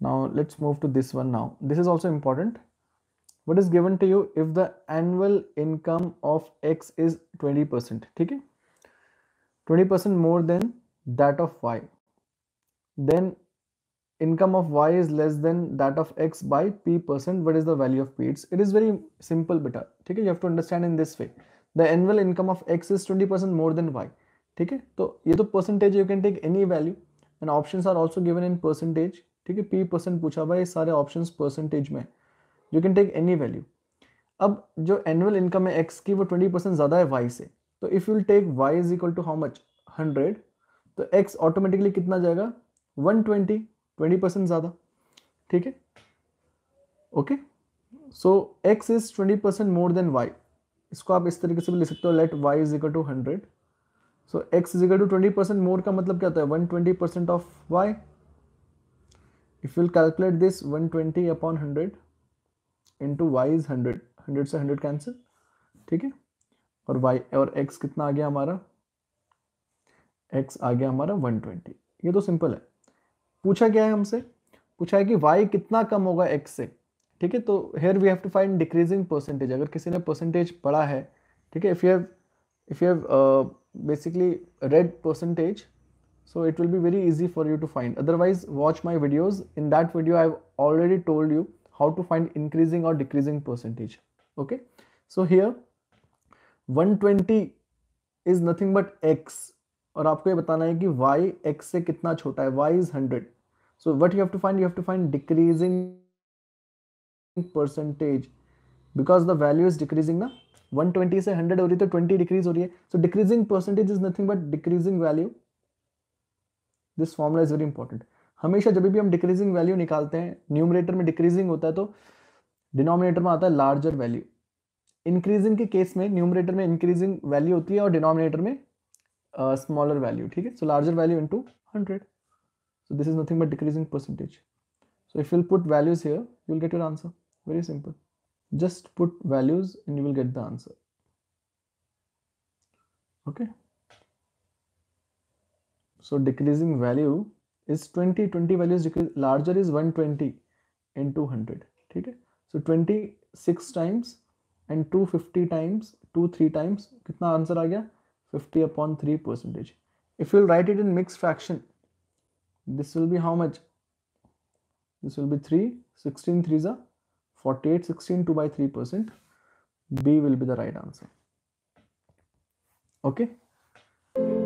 Now let's move to this one now. This is also important. What is given to you if the annual income of X is 20%, okay? 20% more than that of Y. Then income of y is less than that of x by p percent what is the value of p it's, it is very simple beta okay you have to understand in this way the annual income of X is twenty percent more than Y ठीक है तो ये तो percentage you can take any value and option are also given in percentage ठीक है P percent पूछा हुआ ये सारे ऑप्शन परसेंटेज में you can take any value अब जो एनुअल इनकम है एक्स की वो ट्वेंटी परसेंट ज़्यादा है वाई से तो if you take Y is equal to how much hundred तो एक्स ऑटोमेटिकली कितना जाएगा वन ट्वेंटी ट्वेंटी परसेंट ज़्यादा ठीक है okay so X is twenty percent more than Y इसको आप इस तरीके से भी लिख सकते हो let Y is equal to hundred so X is equal to twenty percent more का मतलब क्या होता है one twenty percent of Y if you calculate this one twenty upon hundred into Y is hundred hundred से hundred cancel ठीक है और Y और एक्स कितना आ गया हमारा एक्स आ गया हमारा वन ट्वेंटी ये तो सिंपल है पूछा क्या है हमसे पूछा है कि वाई कितना कम होगा एक्स से ठीक है तो here we have to find decreasing percentage अगर किसी ने परसेंटेज पढ़ा है ठीक है if you have if you have basically read percentage so it will be very easy for you to find otherwise watch my videos in that video I have already told you how to find increasing और decreasing percentage okay so here 120 is nothing but X और आपको ये बताना है कि Y x से कितना छोटा है Y is hundred so what you have to find you have to find decreasing percentage because the value is decreasing ना 120 से 100 हो रही तो 20 डिक्रीज हो रही है so decreasing percentage is nothing but decreasing value this formula is very important हमेशा जब भी हम डिक्रीजिंग वैल्यू निकालते हैं न्यूमरेटर में डिक्रीजिंग होता है तो डिनोमिनेटर में आता है लार्जर वैल्यू इंक्रीजिंग के केस में न्यूमरेटर में इंक्रीजिंग वैल्यू होती है और डिनोमिनेटर में स्मॉलर uh, वैल्यू ठीक है so larger value into hundred so this is nothing but decreasing percentage so if you'll put values here you'll get your answer very simple just put values and you will get the answer okay so decreasing value is 20 20 values decrease, larger is 120 and 200 okay so 26 times and 250 times 2 3 times kitna answer aa 50 upon 3 percentage if you write it in mixed fraction this will be how much this will be 3 16 3 is a 48, 16, 2 by 3 percent. B will be the right answer. Okay.